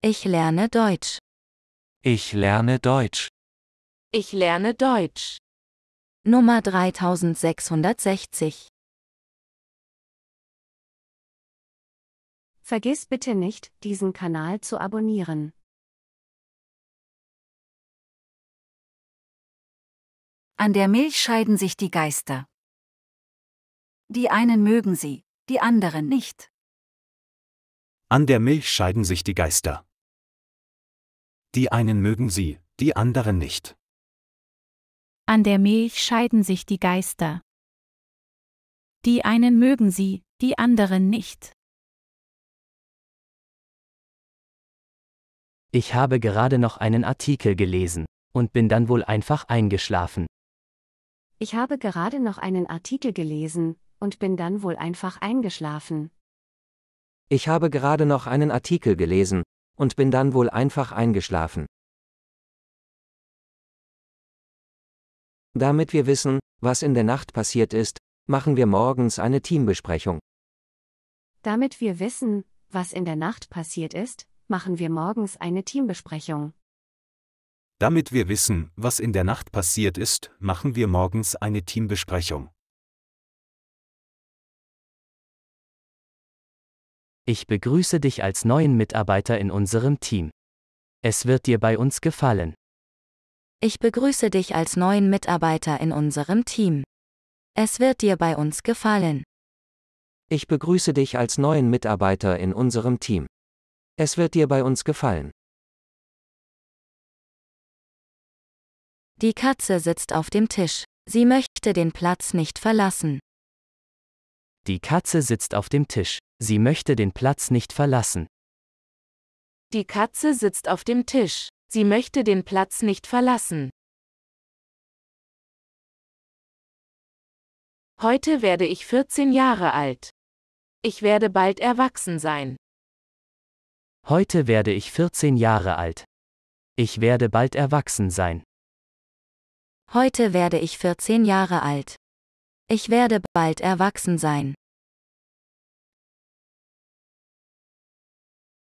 Ich lerne Deutsch. Ich lerne Deutsch. Ich lerne Deutsch. Nummer 3660. Vergiss bitte nicht, diesen Kanal zu abonnieren. An der Milch scheiden sich die Geister. Die einen mögen sie, die anderen nicht. An der Milch scheiden sich die Geister. Die einen mögen sie, die anderen nicht. An der Milch scheiden sich die Geister. Die einen mögen sie, die anderen nicht. Ich habe gerade noch einen Artikel gelesen und bin dann wohl einfach eingeschlafen. Ich habe gerade noch einen Artikel gelesen und bin dann wohl einfach eingeschlafen. Ich habe gerade noch einen Artikel gelesen und bin dann wohl einfach eingeschlafen. Damit wir wissen, was in der Nacht passiert ist, machen wir morgens eine Teambesprechung. Damit wir wissen, was in der Nacht passiert ist, machen wir morgens eine Teambesprechung. Damit wir wissen, was in der Nacht passiert ist, machen wir morgens eine Teambesprechung. Ich begrüße dich als neuen Mitarbeiter in unserem Team. Es wird dir bei uns gefallen. Ich begrüße dich als neuen Mitarbeiter in unserem Team. Es wird dir bei uns gefallen. Ich begrüße dich als neuen Mitarbeiter in unserem Team. Es wird dir bei uns gefallen. Die Katze sitzt auf dem Tisch. Sie möchte den Platz nicht verlassen. Die Katze sitzt auf dem Tisch. Sie möchte den Platz nicht verlassen. Die Katze sitzt auf dem Tisch. Sie möchte den Platz nicht verlassen. Heute werde ich 14 Jahre alt. Ich werde bald erwachsen sein. Heute werde ich 14 Jahre alt. Ich werde bald erwachsen sein. Heute werde ich 14 Jahre alt. Ich werde bald erwachsen sein.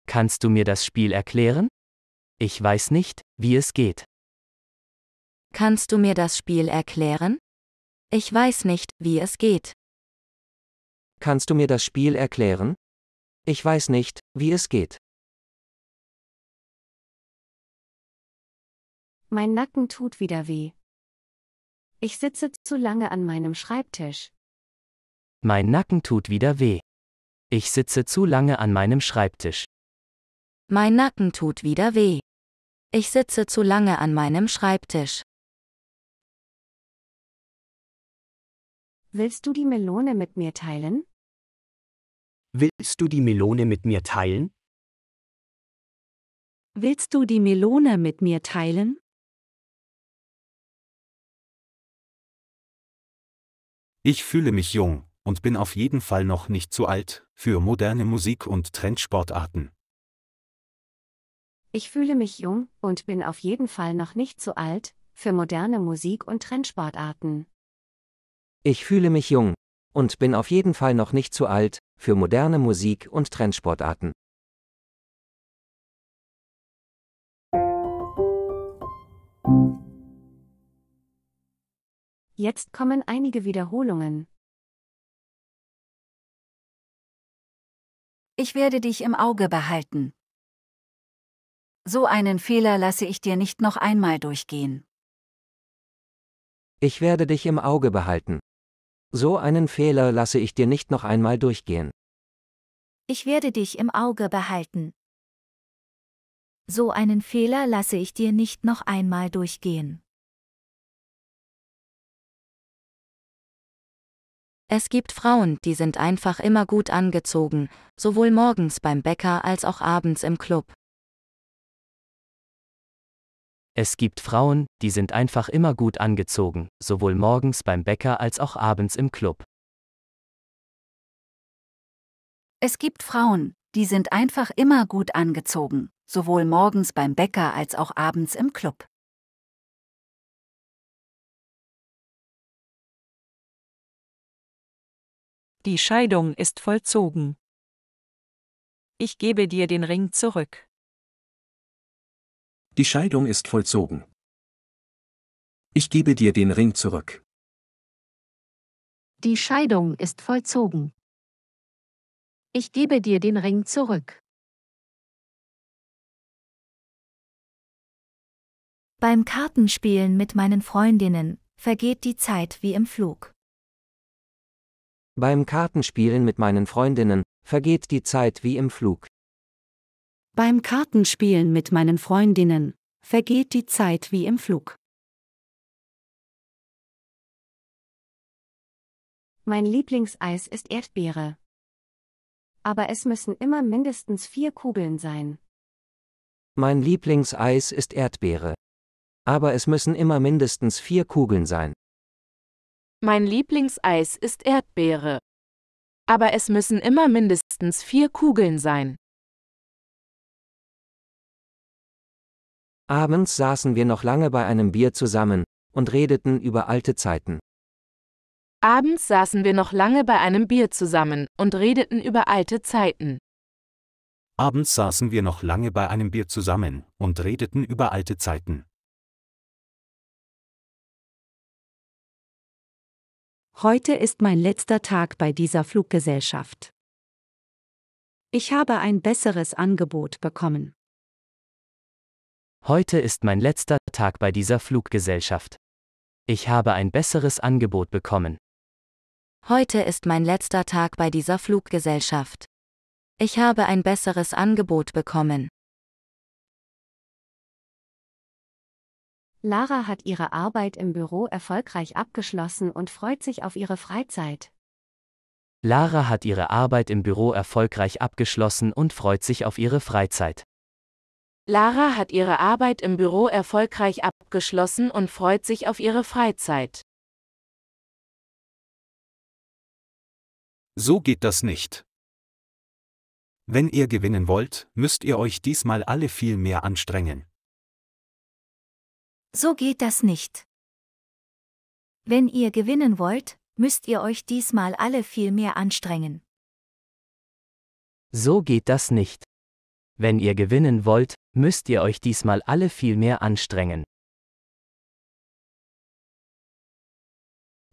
Kannst du mir das Spiel erklären? Ich weiß nicht, wie es geht. Kannst du mir das Spiel erklären? Ich weiß nicht, wie es geht. Kannst du mir das Spiel erklären? Ich weiß nicht, wie es geht. Mein Nacken tut wieder weh. Ich sitze zu lange an meinem Schreibtisch. Mein Nacken tut wieder weh. Ich sitze zu lange an meinem Schreibtisch. Mein Nacken tut wieder weh. Ich sitze zu lange an meinem Schreibtisch. Willst du die Melone mit mir teilen? Willst du die Melone mit mir teilen? Willst du die Melone mit mir teilen? Ich fühle mich jung und bin auf jeden Fall noch nicht zu alt für moderne Musik und Trendsportarten. Ich fühle mich jung und bin auf jeden Fall noch nicht zu alt für moderne Musik und Trendsportarten. Ich fühle mich jung und bin auf jeden Fall noch nicht zu alt für moderne Musik und Trendsportarten. Jetzt kommen einige Wiederholungen. Ich werde dich im Auge behalten. So einen Fehler lasse ich dir nicht noch einmal durchgehen. Ich werde dich im Auge behalten. So einen Fehler lasse ich dir nicht noch einmal durchgehen. Ich werde dich im Auge behalten. So einen Fehler lasse ich dir nicht noch einmal durchgehen. Es gibt Frauen, die sind einfach immer gut angezogen, sowohl morgens beim Bäcker als auch abends im Club. Es gibt Frauen, die sind einfach immer gut angezogen, sowohl morgens beim Bäcker als auch abends im Club. Es gibt Frauen, die sind einfach immer gut angezogen, sowohl morgens beim Bäcker als auch abends im Club. Die Scheidung ist vollzogen. Ich gebe dir den Ring zurück. Die Scheidung ist vollzogen. Ich gebe dir den Ring zurück. Die Scheidung ist vollzogen. Ich gebe dir den Ring zurück. Beim Kartenspielen mit meinen Freundinnen vergeht die Zeit wie im Flug. Beim Kartenspielen mit meinen Freundinnen vergeht die Zeit wie im Flug. Beim Kartenspielen mit meinen Freundinnen vergeht die Zeit wie im Flug. Mein Lieblingseis ist Erdbeere. Aber es müssen immer mindestens vier Kugeln sein. Mein Lieblingseis ist Erdbeere. Aber es müssen immer mindestens vier Kugeln sein. Mein Lieblingseis ist Erdbeere. Aber es müssen immer mindestens vier Kugeln sein. Abends saßen wir noch lange bei einem Bier zusammen und redeten über alte Zeiten. Abends saßen wir noch lange bei einem Bier zusammen und redeten über alte Zeiten. Abends saßen wir noch lange bei einem Bier zusammen und redeten über alte Zeiten. Heute ist mein letzter Tag bei dieser Fluggesellschaft. Ich habe ein besseres Angebot bekommen. Heute ist mein letzter Tag bei dieser Fluggesellschaft. Ich habe ein besseres Angebot bekommen. Heute ist mein letzter Tag bei dieser Fluggesellschaft. Ich habe ein besseres Angebot bekommen. Lara hat ihre Arbeit im Büro erfolgreich abgeschlossen und freut sich auf ihre Freizeit. Lara hat ihre Arbeit im Büro erfolgreich abgeschlossen und freut sich auf ihre Freizeit. Lara hat ihre Arbeit im Büro erfolgreich abgeschlossen und freut sich auf ihre Freizeit. So geht das nicht. Wenn ihr gewinnen wollt, müsst ihr euch diesmal alle viel mehr anstrengen. So geht das nicht. Wenn ihr gewinnen wollt, müsst ihr euch diesmal alle viel mehr anstrengen. So geht das nicht. Wenn ihr gewinnen wollt, müsst ihr euch diesmal alle viel mehr anstrengen.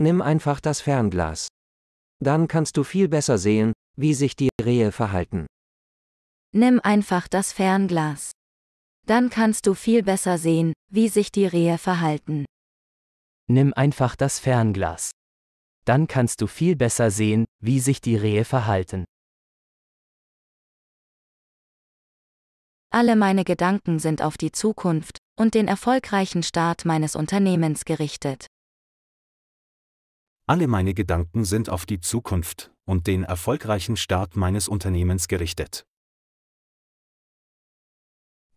Nimm einfach das Fernglas. Dann kannst du viel besser sehen, wie sich die Rehe verhalten. Nimm einfach das Fernglas. Dann kannst du viel besser sehen, wie sich die Rehe verhalten. Nimm einfach das Fernglas. Dann kannst du viel besser sehen, wie sich die Rehe verhalten. Alle meine Gedanken sind auf die Zukunft und den erfolgreichen Start meines Unternehmens gerichtet. Alle meine Gedanken sind auf die Zukunft und den erfolgreichen Start meines Unternehmens gerichtet.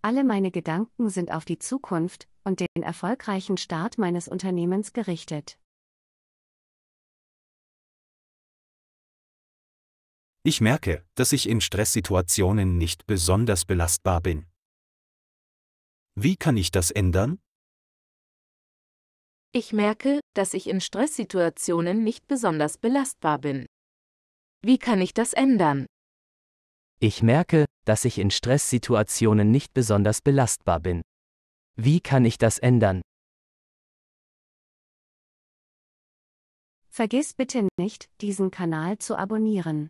Alle meine Gedanken sind auf die Zukunft und den erfolgreichen Start meines Unternehmens gerichtet. Ich merke, dass ich in Stresssituationen nicht besonders belastbar bin. Wie kann ich das ändern? Ich merke, dass ich in Stresssituationen nicht besonders belastbar bin. Wie kann ich das ändern? Ich merke, dass ich in Stresssituationen nicht besonders belastbar bin. Wie kann ich das ändern? Vergiss bitte nicht, diesen Kanal zu abonnieren.